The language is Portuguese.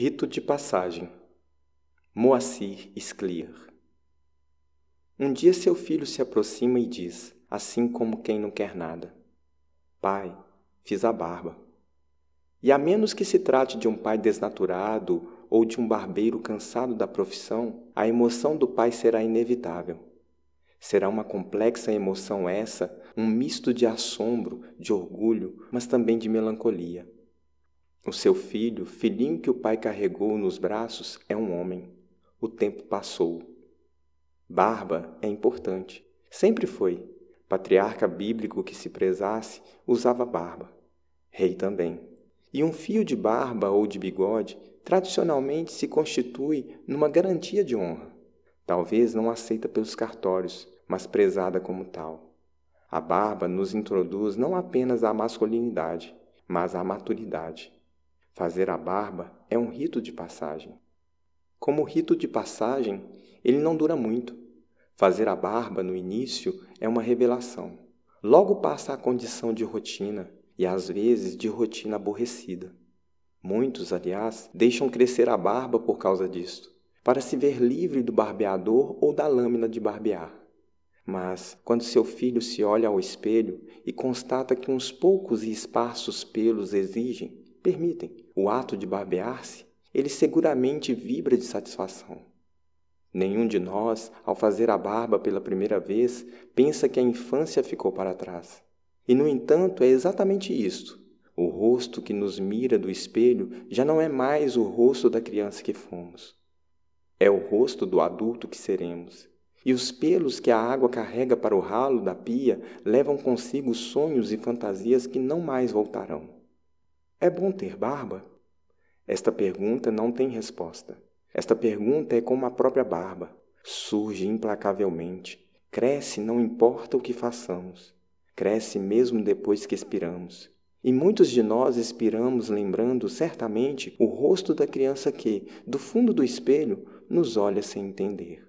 Rito de passagem. Moacir Scliar. Um dia seu filho se aproxima e diz, assim como quem não quer nada: Pai, fiz a barba. E a menos que se trate de um pai desnaturado ou de um barbeiro cansado da profissão, a emoção do pai será inevitável. Será uma complexa emoção essa, um misto de assombro, de orgulho, mas também de melancolia. O seu filho, filhinho que o pai carregou nos braços, é um homem. O tempo passou. Barba é importante. Sempre foi. Patriarca bíblico que se prezasse usava barba. Rei também. E um fio de barba ou de bigode tradicionalmente se constitui numa garantia de honra. Talvez não aceita pelos cartórios, mas prezada como tal. A barba nos introduz não apenas à masculinidade, mas à maturidade. Fazer a barba é um rito de passagem. Como rito de passagem, ele não dura muito. Fazer a barba no início é uma revelação. Logo passa a condição de rotina e às vezes de rotina aborrecida. Muitos, aliás, deixam crescer a barba por causa disto, para se ver livre do barbeador ou da lâmina de barbear. Mas, quando seu filho se olha ao espelho e constata que uns poucos e esparsos pelos exigem permitem. O ato de barbear-se, ele seguramente vibra de satisfação. Nenhum de nós, ao fazer a barba pela primeira vez, pensa que a infância ficou para trás. E, no entanto, é exatamente isto. O rosto que nos mira do espelho já não é mais o rosto da criança que fomos. É o rosto do adulto que seremos. E os pelos que a água carrega para o ralo da pia levam consigo sonhos e fantasias que não mais voltarão. É bom ter barba? Esta pergunta não tem resposta. Esta pergunta é como a própria barba. Surge implacavelmente. Cresce, não importa o que façamos. Cresce mesmo depois que expiramos. E muitos de nós expiramos lembrando certamente o rosto da criança que, do fundo do espelho, nos olha sem entender.